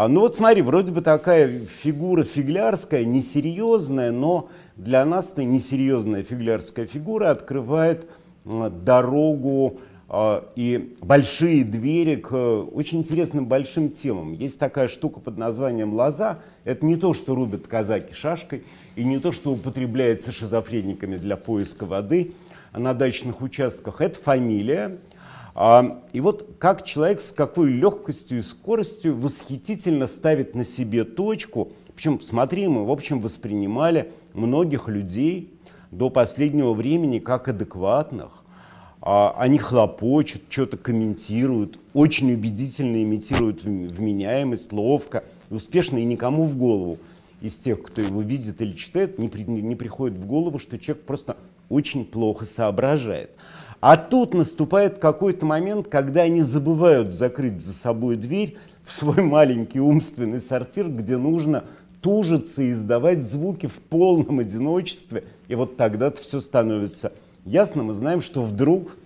А, ну вот смотри, вроде бы такая фигура фиглярская, несерьезная, но для нас эта несерьезная фиглярская фигура открывает а, дорогу а, и большие двери к э, очень интересным большим темам. Есть такая штука под названием лоза. Это не то, что рубят казаки шашкой, и не то, что употребляется шизофрениками для поиска воды на дачных участках. Это фамилия, а, и вот как человек с какой легкостью и скоростью восхитительно ставит на себе точку. Причем, смотри, мы, в общем, воспринимали многих людей до последнего времени как адекватных. А, они хлопочут, что-то комментируют, очень убедительно имитируют вменяемость, ловко, успешно и никому в голову из тех, кто его видит или читает, не, при, не приходит в голову, что человек просто очень плохо соображает. А тут наступает какой-то момент, когда они забывают закрыть за собой дверь в свой маленький умственный сортир, где нужно тужиться и издавать звуки в полном одиночестве. И вот тогда-то все становится ясно. Мы знаем, что вдруг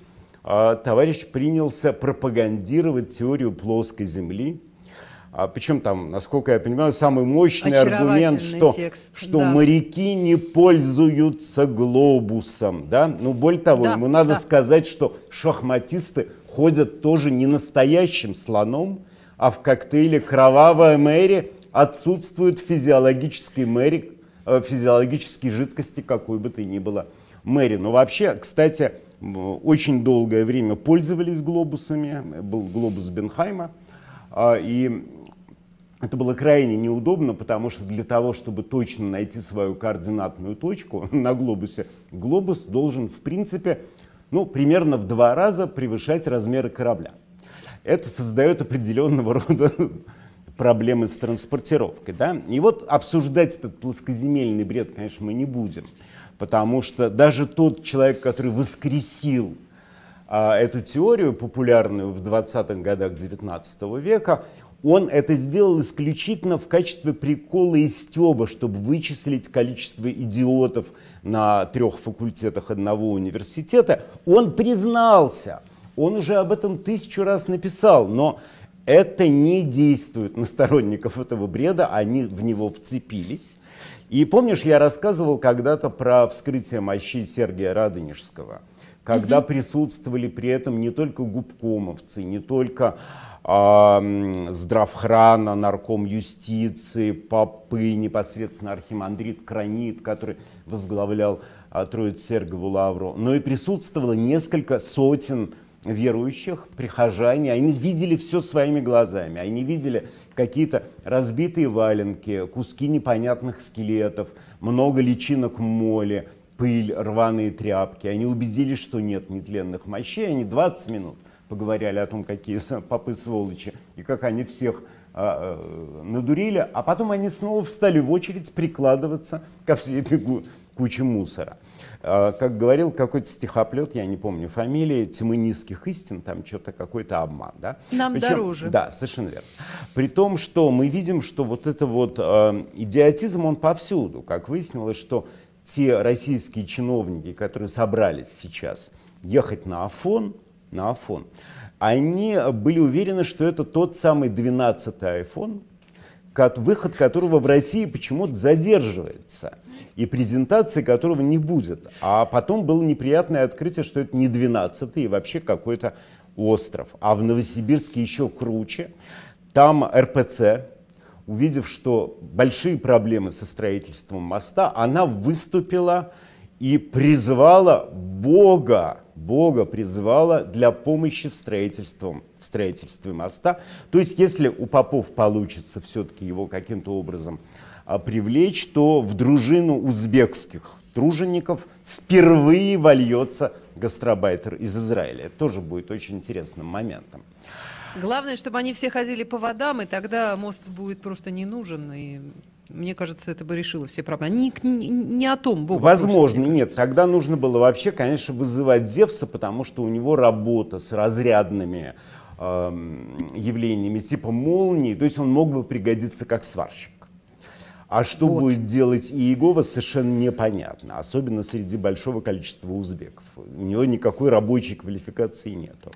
э, товарищ принялся пропагандировать теорию плоской Земли, а причем там, насколько я понимаю, самый мощный аргумент, что, текст, что да. моряки не пользуются глобусом. Да? Ну, более того, да, ему надо да. сказать, что шахматисты ходят тоже не настоящим слоном, а в коктейле «Кровавая Мэри» отсутствует физиологический мэри, э, физиологической жидкости, какой бы то ни было мэри. Но ну, вообще, кстати, очень долгое время пользовались глобусами, был глобус Бенхайма – а, и это было крайне неудобно, потому что для того, чтобы точно найти свою координатную точку на глобусе, глобус должен, в принципе, ну, примерно в два раза превышать размеры корабля. Это создает определенного рода проблемы с транспортировкой. Да? И вот обсуждать этот плоскоземельный бред, конечно, мы не будем, потому что даже тот человек, который воскресил а, эту теорию, популярную в 20-х годах 19 века, он это сделал исключительно в качестве прикола и стеба, чтобы вычислить количество идиотов на трех факультетах одного университета. Он признался, он уже об этом тысячу раз написал, но это не действует на сторонников этого бреда, они в него вцепились. И помнишь, я рассказывал когда-то про вскрытие мощей Сергия Радонежского – когда угу. присутствовали при этом не только губкомовцы, не только здравхрана, нарком юстиции, попы, непосредственно архимандрит Кранит, который возглавлял а, Троиц Сергову Лавру, но и присутствовало несколько сотен верующих, прихожане, они видели все своими глазами, они видели какие-то разбитые валенки, куски непонятных скелетов, много личинок моли, пыль, рваные тряпки. Они убедились, что нет нетленных мощей. Они 20 минут поговорили о том, какие попы сволочи и как они всех а, а, надурили. А потом они снова встали в очередь прикладываться ко всей этой куче мусора. А, как говорил какой-то стихоплет, я не помню фамилии, низких истин, там что-то какой-то обман. Да? Нам Причем, дороже. Да, совершенно верно. При том, что мы видим, что вот это вот э, идиотизм, он повсюду. Как выяснилось, что те российские чиновники, которые собрались сейчас ехать на Афон, на Афон, они были уверены, что это тот самый 12-й iPhone, выход которого в России почему-то задерживается, и презентации которого не будет. А потом было неприятное открытие, что это не 12-й и вообще какой-то остров. А в Новосибирске еще круче. Там РПЦ, увидев, что большие проблемы со строительством моста, она выступила и призвала Бога, Бога призвала для помощи в строительстве, в строительстве моста. То есть если у попов получится все-таки его каким-то образом а, привлечь, то в дружину узбекских тружеников впервые вольется гастробайтер из Израиля. Это тоже будет очень интересным моментом. Главное, чтобы они все ходили по водам, и тогда мост будет просто не нужен. И мне кажется, это бы решило все проблемы. Не, не, не о том Бог. Возможно, просто, нет. Тогда нужно было вообще, конечно, вызывать Зевса, потому что у него работа с разрядными э, явлениями типа молнии. То есть он мог бы пригодиться как сварщик. А что вот. будет делать Иегова, совершенно непонятно, особенно среди большого количества узбеков. У него никакой рабочей квалификации нету.